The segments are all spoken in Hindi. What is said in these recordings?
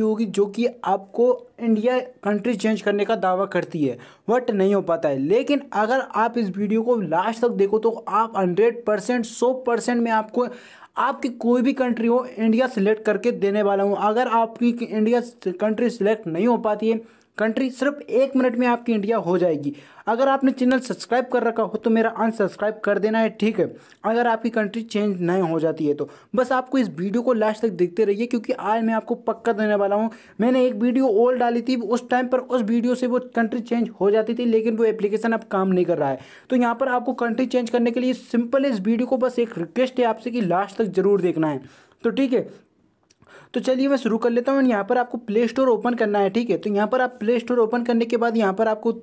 की होगी जो कि आपको इंडिया कंट्री चेंज करने का दावा करती है बट नहीं हो पाता है लेकिन अगर आप इस वीडियो को लास्ट तक देखो तो आप हंड्रेड परसेंट सौ परसेंट में आपको आपकी कोई भी कंट्री हो इंडिया सेलेक्ट करके देने वाला हूँ अगर आपकी इंडिया कंट्री सेलेक्ट नहीं हो पाती है कंट्री सिर्फ एक मिनट में आपकी इंडिया हो जाएगी अगर आपने चैनल सब्सक्राइब कर रखा हो तो मेरा अनसब्सक्राइब कर देना है ठीक है अगर आपकी कंट्री चेंज नहीं हो जाती है तो बस आपको इस वीडियो को लास्ट तक देखते रहिए क्योंकि आज मैं आपको पक्का देने वाला हूँ मैंने एक वीडियो ओल्ड डाली थी उस टाइम पर उस वीडियो से वो कंट्री चेंज हो जाती थी लेकिन वो एप्लीकेशन अब काम नहीं कर रहा है तो यहाँ पर आपको कंट्री चेंज करने के लिए सिंपल इस वीडियो को बस एक रिक्वेस्ट है आपसे कि लास्ट तक जरूर देखना है तो ठीक है तो चलिए मैं शुरू कर लेता हूँ यहाँ पर आपको प्ले स्टोर ओपन करना है ठीक है तो यहाँ पर आप प्ले स्टोर ओपन करने के बाद यहाँ पर आपको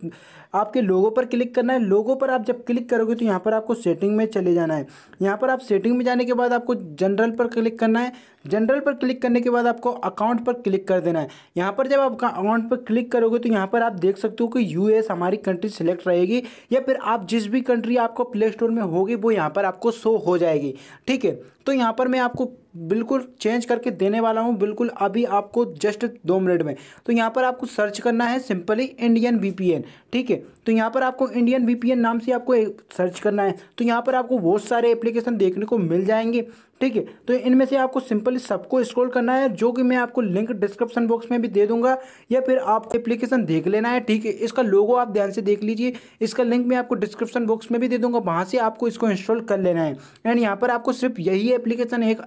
आपके लोगों पर क्लिक करना है लोगों पर आप जब क्लिक करोगे तो यहाँ पर आपको सेटिंग में चले जाना है यहाँ पर आप सेटिंग में जाने के बाद आपको जनरल पर क्लिक करना है जनरल पर क्लिक करने के बाद आपको अकाउंट पर क्लिक कर देना है यहाँ पर जब आप अकाउंट पर क्लिक करोगे तो यहाँ पर आप देख सकते हो कि यू हमारी कंट्री सेलेक्ट रहेगी या फिर आप जिस भी कंट्री आपको प्ले स्टोर में होगी वो यहाँ पर आपको शो हो जाएगी ठीक है तो यहाँ पर मैं आपको बिल्कुल चेंज करके देने वाला हूँ बिल्कुल अभी आपको जस्ट दो मिनट में तो यहाँ पर आपको सर्च करना है सिंपली इंडियन वीपीएन ठीक है तो यहाँ पर आपको इंडियन वीपीएन नाम से आपको सर्च करना है तो यहाँ पर आपको बहुत सारे एप्लीकेशन देखने को मिल जाएंगे ठीक है तो इनमें से आपको सिंपली सबको स्क्रॉल करना है जो कि मैं आपको लिंक डिस्क्रिप्शन बॉक्स में भी दे दूंगा या फिर आप एप्लीकेशन देख लेना है ठीक है इसका लोगो आप ध्यान से देख लीजिए इसका लिंक मैं आपको डिस्क्रिप्शन बॉक्स में भी दे दूंगा वहाँ से आपको इसको इंस्टॉल कर लेना है एंड यहाँ पर आपको सिर्फ यही एप्लीकेशन एक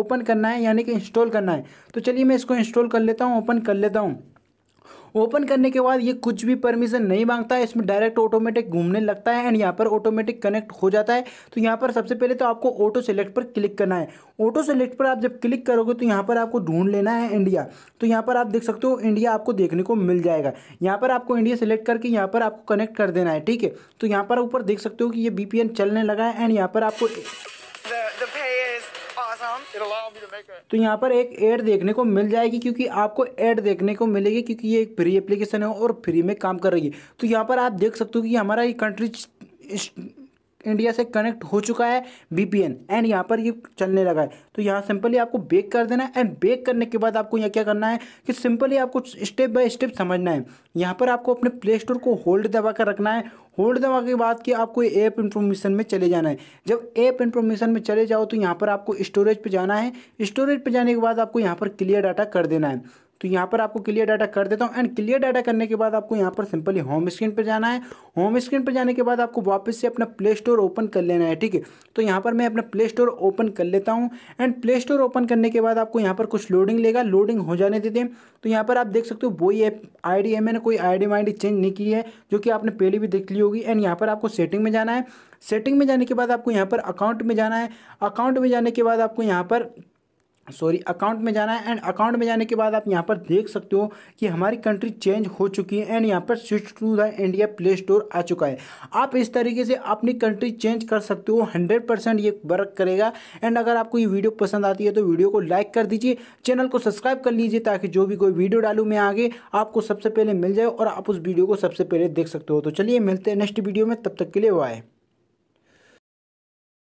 ओपन करना है यानी कि इंस्टॉल करना है तो चलिए मैं इसको इंस्टॉल कर लेता हूँ ओपन कर लेता हूँ ओपन करने के बाद ये कुछ भी परमिशन नहीं मांगता है इसमें डायरेक्ट ऑटोमेटिक घूमने लगता है एंड यहाँ पर ऑटोमेटिक कनेक्ट हो जाता है तो यहाँ पर सबसे पहले तो आपको ऑटो सेलेक्ट पर क्लिक करना है ऑटो सेलेक्ट पर आप जब क्लिक करोगे तो यहाँ पर आपको ढूंढ लेना है इंडिया तो यहाँ पर आप देख सकते हो इंडिया आपको देखने को मिल जाएगा यहाँ पर आपको इंडिया सेलेक्ट करके यहाँ पर आपको कनेक्ट कर देना है ठीक है तो यहाँ पर ऊपर देख सकते हो कि ये बी चलने लगा है एंड यहाँ पर आपको तो यहाँ पर एक एड देखने को मिल जाएगी क्योंकि आपको एड देखने को मिलेगी क्योंकि ये एक फ्री एप्लीकेशन है और फ्री में काम कर रही है तो यहाँ पर आप देख सकते हो कि हमारा ये कंट्री इंडिया से कनेक्ट हो चुका है वीपीएन एंड यहाँ पर ये चलने लगा है तो यहाँ सिंपली आपको बेक कर देना है एंड बेक करने के बाद आपको यहाँ क्या करना है कि सिंपली आपको स्टेप बाय स्टेप समझना है यहाँ पर आपको अपने प्ले स्टोर को होल्ड दबा कर रखना है होल्ड दबा के बाद कि आपको ऐप इन्फॉर्मेशन में चले जाना है जब ऐप इन्फॉर्मेशन में चले जाओ तो यहाँ पर आपको स्टोरेज पर जाना है स्टोरेज पर जाने के बाद आपको यहाँ पर क्लियर डाटा कर देना है तो यहाँ पर आपको क्लियर डाटा कर देता हूँ एंड क्लियर डाटा करने के बाद आपको यहाँ पर सिंपली होम स्क्रीन पर जाना है होम स्क्रीन पर जाने के बाद आपको वापस से अपना प्ले स्टोर ओपन कर लेना है ठीक है तो यहाँ पर मैं अपना प्ले स्टोर ओपन कर लेता हूँ एंड प्ले स्टोर ओपन करने के बाद आपको यहाँ पर कुछ लोडिंग लेगा लोडिंग हो जाने देते हैं तो यहाँ पर आप देख सकते हो वही ऐप आई डी है मैंने कोई आई डी चेंज नहीं की है जो कि आपने पहले भी देख ली होगी एंड यहाँ पर आपको सेटिंग में जाना है सेटिंग में जाने के बाद आपको यहाँ पर अकाउंट में जाना है अकाउंट में जाने के बाद आपको यहाँ पर सॉरी अकाउंट में जाना है एंड अकाउंट में जाने के बाद आप यहाँ पर देख सकते हो कि हमारी कंट्री चेंज हो चुकी है एंड यहाँ पर switch to the India play store आ चुका है आप इस तरीके से अपनी कंट्री चेंज कर सकते हो हंड्रेड परसेंट ये वर्क करेगा एंड अगर आपको ये वीडियो पसंद आती है तो वीडियो को लाइक कर दीजिए चैनल को सब्सक्राइब कर लीजिए ताकि जो भी कोई वीडियो डालू मैं आगे आपको सबसे पहले मिल जाए और आप उस वीडियो को सबसे पहले देख सकते हो तो चलिए मिलते हैं नेक्स्ट वीडियो में तब तक के लिए वाई